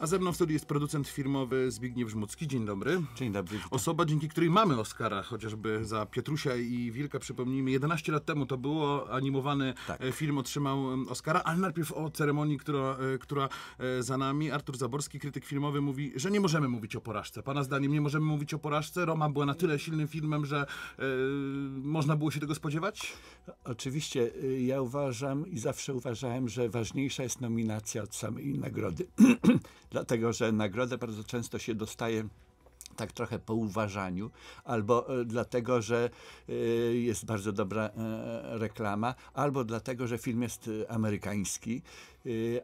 A ze mną w jest producent filmowy Zbigniew Żmudzki. Dzień dobry. Dzień dobry. Witam. Osoba, dzięki której mamy Oscara, chociażby za Pietrusia i Wilka, przypomnijmy, 11 lat temu to było, animowany tak. E, film otrzymał Oscara, ale najpierw o ceremonii, która, e, która e, za nami. Artur Zaborski, krytyk filmowy, mówi, że nie możemy mówić o porażce. Pana zdaniem nie możemy mówić o porażce? Roma była na tyle silnym filmem, że yy, można było się tego spodziewać? Oczywiście. Ja uważam i zawsze uważałem, że ważniejsza jest nominacja od samej nagrody. dlatego że nagrodę bardzo często się dostaje tak trochę po uważaniu, albo e, dlatego, że e, jest bardzo dobra e, reklama, albo dlatego, że film jest amerykański,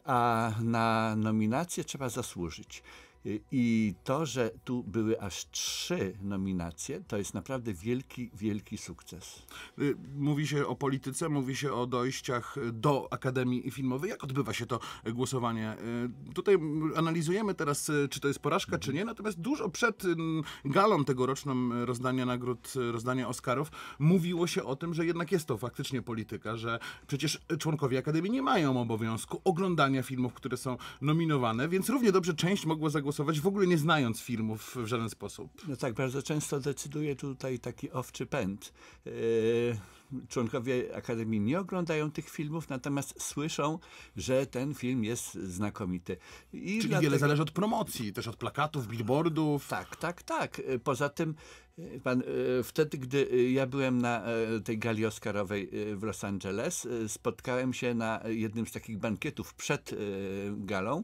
a na nominację trzeba zasłużyć. Y, I to, że tu były aż trzy nominacje, to jest naprawdę wielki, wielki sukces. Y, mówi się o polityce, mówi się o dojściach do Akademii Filmowej. Jak odbywa się to głosowanie? Y, tutaj analizujemy teraz, czy to jest porażka, czy nie, natomiast dużo przed galą tegoroczną rozdania nagród, rozdania Oscarów, mówiło się o tym, że jednak jest to faktycznie polityka, że przecież członkowie Akademii nie mają obowiązku oglądania filmów, które są nominowane, więc równie dobrze część mogło zagłosować głosować, w ogóle nie znając filmów w żaden sposób. No tak, bardzo często decyduje tutaj taki owczy pęd. Yy członkowie Akademii nie oglądają tych filmów, natomiast słyszą, że ten film jest znakomity. I Czyli dlatego... wiele zależy od promocji, też od plakatów, billboardów. Tak, tak, tak. Poza tym e, pan, e, wtedy, gdy e, ja byłem na tej gali Oscarowej w Los Angeles, spotkałem się na jednym z takich bankietów przed galą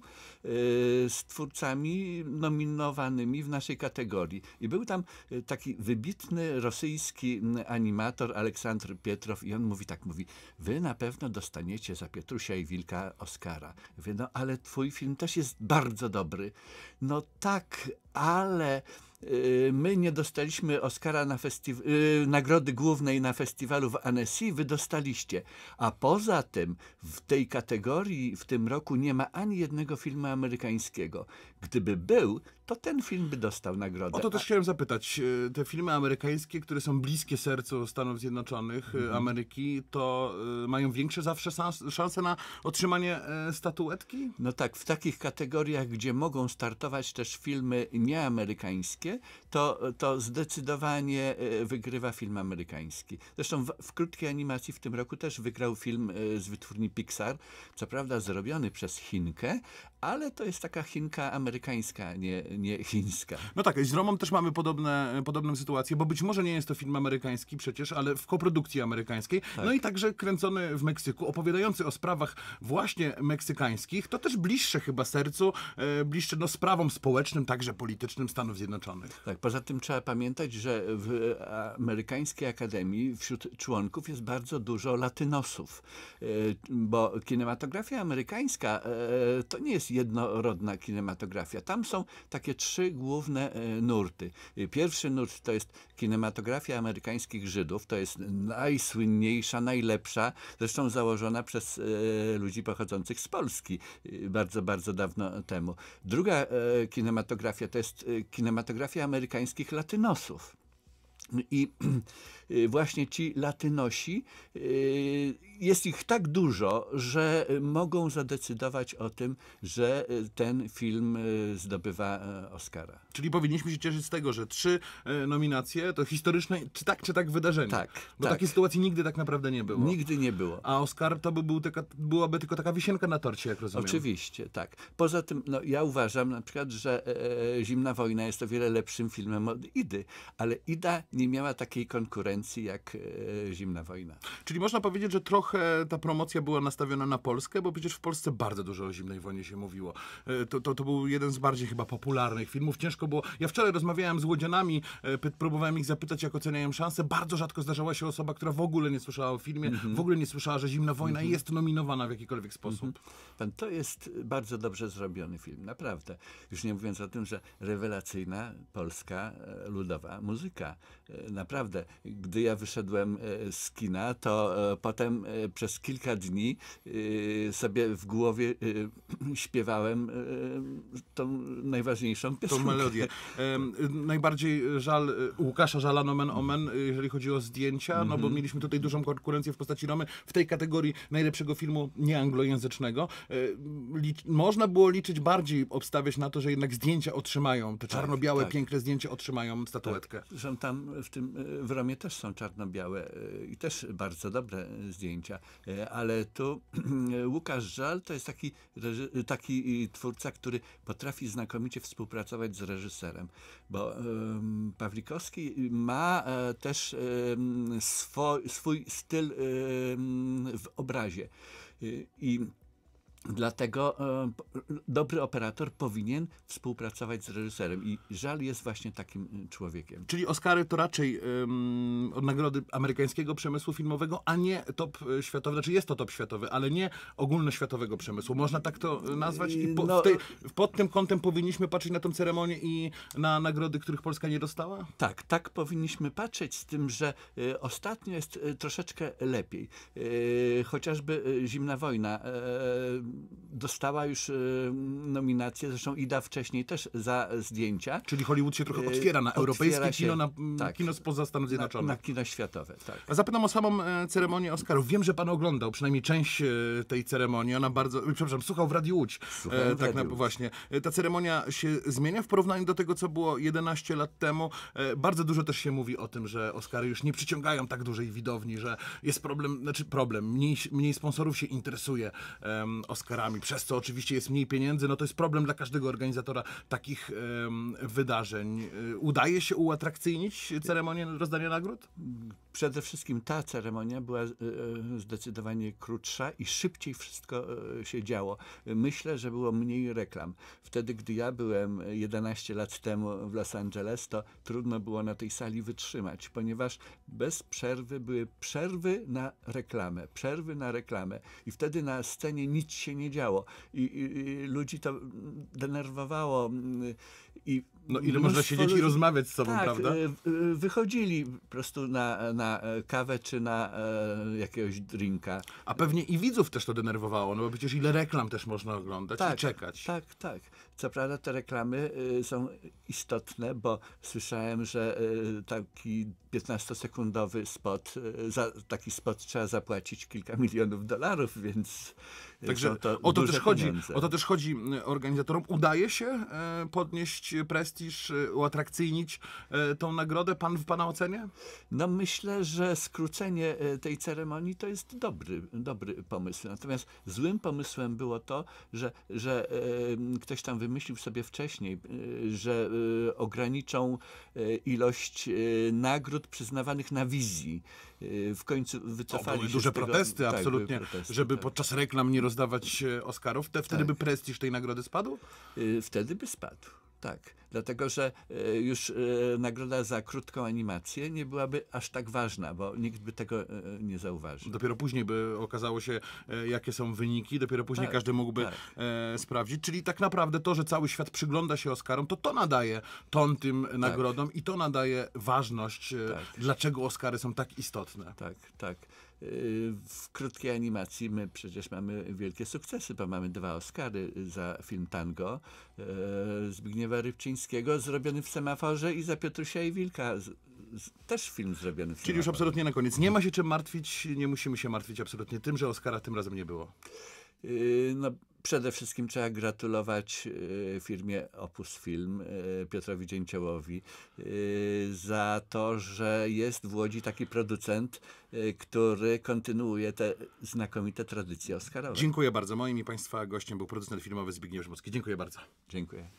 z twórcami nominowanymi w naszej kategorii. I był tam taki wybitny rosyjski animator Aleksandr Pietrow i on mówi tak, mówi, wy na pewno dostaniecie za Pietrusia i Wilka Oscara. Mówię, no ale twój film też jest bardzo dobry. No tak, ale yy, my nie dostaliśmy Oscara na yy, nagrody głównej na festiwalu w Annecy, wy dostaliście. A poza tym w tej kategorii w tym roku nie ma ani jednego filmu amerykańskiego. Gdyby był, to ten film by dostał nagrodę. O to też chciałem zapytać. E, te filmy amerykańskie, które są bliskie sercu Stanów Zjednoczonych, e, mhm. Ameryki, to e, mają większe zawsze szanse na otrzymanie statuetki? No tak, w takich kategoriach, gdzie mogą startować też filmy nieamerykańskie, to, to zdecydowanie wygrywa film amerykański. Zresztą w, w krótkiej animacji w tym roku też wygrał film z wytwórni Pixar, co prawda zrobiony przez Chinkę, ale to jest taka Chinka amerykańska, nie, nie chińska. No tak, z Romą też mamy podobne, podobną sytuację, bo być może nie jest to film amerykański przecież, ale w koprodukcji amerykańskiej. No tak. No i także kręcony w Meksyku, opowiadający o sprawach właśnie meksykańskich, to też bliższe chyba sercu, e, bliższe no, sprawom społecznym, także politycznym Stanów Zjednoczonych. Tak, poza tym trzeba pamiętać, że w amerykańskiej akademii wśród członków jest bardzo dużo latynosów, e, bo kinematografia amerykańska e, to nie jest jednorodna kinematografia. Tam są tak takie trzy główne e, nurty. Y, pierwszy nurt to jest kinematografia amerykańskich Żydów. To jest najsłynniejsza, najlepsza, zresztą założona przez e, ludzi pochodzących z Polski y, bardzo, bardzo dawno temu. Druga e, kinematografia to jest kinematografia amerykańskich latynosów. No I Y, właśnie ci latynosi, y, jest ich tak dużo, że mogą zadecydować o tym, że y, ten film zdobywa e, Oscara. Czyli powinniśmy się cieszyć z tego, że trzy e, nominacje to historyczne, czy tak, czy tak wydarzenie. Tak. Bo tak. takiej sytuacji nigdy tak naprawdę nie było. Nigdy nie było. A Oscar to by był taka, byłaby tylko taka wisienka na torcie, jak rozumiem. Oczywiście, tak. Poza tym, no, ja uważam na przykład, że e, e Zimna Wojna jest o wiele lepszym filmem od Idy, ale Ida nie miała takiej konkurencji jak e, zimna wojna. Czyli można powiedzieć, że trochę ta promocja była nastawiona na Polskę, bo przecież w Polsce bardzo dużo o zimnej wojnie się mówiło. E, to, to, to był jeden z bardziej chyba popularnych filmów. Ciężko było. Ja wczoraj rozmawiałem z łodzianami, e, próbowałem ich zapytać, jak oceniają szanse. Bardzo rzadko zdarzała się osoba, która w ogóle nie słyszała o filmie, mm -hmm. w ogóle nie słyszała, że zimna wojna mm -hmm. jest nominowana w jakikolwiek sposób. Mm -hmm. To jest bardzo dobrze zrobiony film, naprawdę. Już nie mówiąc o tym, że rewelacyjna polska ludowa muzyka. Naprawdę, gdy ja wyszedłem e, z kina, to e, potem e, przez kilka dni sobie w głowie śpiewałem tą najważniejszą piosenkę. Tą melodię. Najbardziej żal Łukasza Żalano Men Omen, jeżeli chodzi o zdjęcia, no bo mhm. mieliśmy tutaj dużą konkurencję w postaci Romy w tej kategorii najlepszego filmu nieanglojęzycznego. Można było liczyć bardziej, obstawiać na to, że jednak zdjęcia otrzymają, te tak, czarno-białe, tak, tak. piękne zdjęcia otrzymają statuetkę. Tak. Zresztą tam w tym w Romie też też są czarno-białe e, i też bardzo dobre e, zdjęcia, e, ale tu Łukasz Żal to jest taki, taki twórca, który potrafi znakomicie współpracować z reżyserem, bo Pawlikowski ma też swój, styl w obrazie i Dlatego e, dobry operator powinien współpracować z reżyserem i żal jest właśnie takim e, człowiekiem. Czyli Oscary to raczej um, nagrody amerykańskiego przemysłu filmowego, a nie top e, światowy, znaczy jest to top światowy, ale nie ogólnoświatowego przemysłu. Można tak to e, nazwać i po, no, tej, pod tym kątem powinniśmy patrzeć na tę ceremonię i na nagrody, których Polska nie dostała? Tak, tak powinniśmy patrzeć, z tym, że y, ostatnio jest y, troszeczkę lepiej. Y, chociażby Zimna Wojna dostała już y, nominację, zresztą Ida wcześniej też za zdjęcia. Czyli Hollywood się trochę y, otwiera na europejskie otwiera się, kino, na tak, kino spoza Stanów Zjednoczonych. Na, na kino światowe, tak. A zapytam o samą e, ceremonię Oscarów. Wiem, że pan oglądał przynajmniej część e, tej ceremonii. Ona bardzo, przepraszam, słuchał w Radiu Łódź. E, Słuchałem tak na, właśnie. Ta ceremonia się zmienia w porównaniu do tego, co było 11 lat temu. Bardzo dużo też się mówi o tym, że Oscary już nie przyciągają tak dużej widowni, że jest problem, znaczy problem, mniej, mniej sponsorów się interesuje um, Oscarami skarami przez co oczywiście jest mniej pieniędzy, no to jest problem dla każdego organizatora takich wydarzeń. E, udaje się uatrakcyjnić ceremonię rozdania nagród? Przede wszystkim ta ceremonia była e, e, zdecydowanie krótsza i szybciej wszystko się działo. Myślę, że było mniej reklam. Wtedy, gdy ja byłem 11 lat temu w Los Angeles, to trudno było na tej sali wytrzymać, ponieważ bez przerwy były przerwy na reklamę, przerwy na reklamę i wtedy na scenie nic się się nie działo. I, i, i ludzi to denerwowało. Mm, I no ile można siedzieć ludzi... i rozmawiać z sobą, tak, prawda? E, e, wychodzili po prostu na, na e, kawę czy na e, jakiegoś drinka. A pewnie i widzów też to denerwowało, no bo przecież ile reklam też można oglądać tak, i czekać. Tak, tak. Co prawda te reklamy y, są istotne, bo słyszałem, że y, taki 15-sekundowy spot, y, za taki spot trzeba zapłacić kilka milionów dolarów, więc Także to o, to też chodzi, pieniądze. o to też chodzi organizatorom. Udaje się podnieść prestiż, uatrakcyjnić tą nagrodę? Pan w Pana ocenie? No myślę, że skrócenie tej ceremonii to jest dobry, dobry pomysł. Natomiast złym pomysłem było to, że, że ktoś tam wymyślił sobie wcześniej, y, że y, ograniczą y, ilość nagród przyznawanych na wizji. W końcu wycofali to były duże tego, protesty, tak, absolutnie, protesty, żeby tak. podczas reklam nie rozdawać e, Oscarów. wtedy tak. by prestiż tej nagrody spadł? Wtedy by spadł. Tak, dlatego że e, już e, nagroda za krótką animację nie byłaby aż tak ważna, bo nikt by tego e, nie zauważył. Dopiero później by okazało się, jakie są wyniki, dopiero później tak, każdy mógłby tak. sprawdzić. Czyli tak naprawdę to, że cały świat przygląda się Oscarom, to to nadaje ton tym tak. nagrodom i to nadaje ważność, tak. dlaczego Oscary są tak istotne. Tak, tak w krótkiej animacji my przecież mamy wielkie sukcesy, bo mamy dwa Oscary za film Tango e, Zbigniewa Rybczyńskiego, zrobiony w semaforze i za Piotrusia i Wilka, też film zrobiony w semaforze. Czyli już absolutnie na koniec. Nie ma się czym martwić, nie musimy się martwić absolutnie tym, że Oscara tym razem nie było. Y, no, Przede wszystkim trzeba gratulować y, firmie Opus Film, y, Piotrowi Dzięciołowi, y, za to, że jest w Łodzi taki producent, który kontynuuje te znakomite tradycje oscarowe. Dziękuję bardzo. Moim i Państwa gościem był producent filmowy Zbigniew Szmocki. Dziękuję bardzo. Dziękuję.